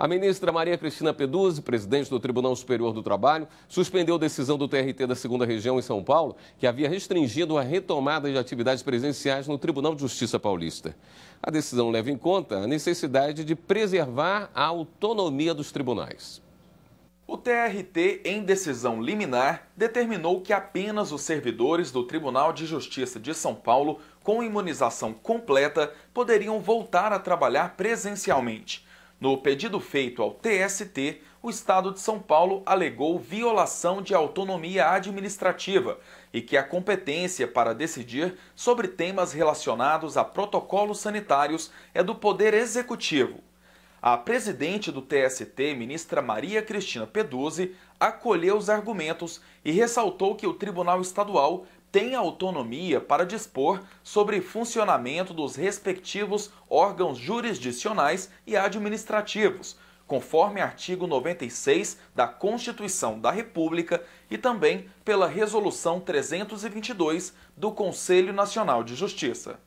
A ministra Maria Cristina Peduzzi, presidente do Tribunal Superior do Trabalho, suspendeu a decisão do TRT da Segunda Região em São Paulo, que havia restringido a retomada de atividades presenciais no Tribunal de Justiça Paulista. A decisão leva em conta a necessidade de preservar a autonomia dos tribunais. O TRT, em decisão liminar, determinou que apenas os servidores do Tribunal de Justiça de São Paulo, com imunização completa, poderiam voltar a trabalhar presencialmente. No pedido feito ao TST, o Estado de São Paulo alegou violação de autonomia administrativa e que a competência para decidir sobre temas relacionados a protocolos sanitários é do Poder Executivo. A presidente do TST, ministra Maria Cristina Peduzzi, acolheu os argumentos e ressaltou que o Tribunal Estadual tem autonomia para dispor sobre funcionamento dos respectivos órgãos jurisdicionais e administrativos, conforme artigo 96 da Constituição da República e também pela Resolução 322 do Conselho Nacional de Justiça.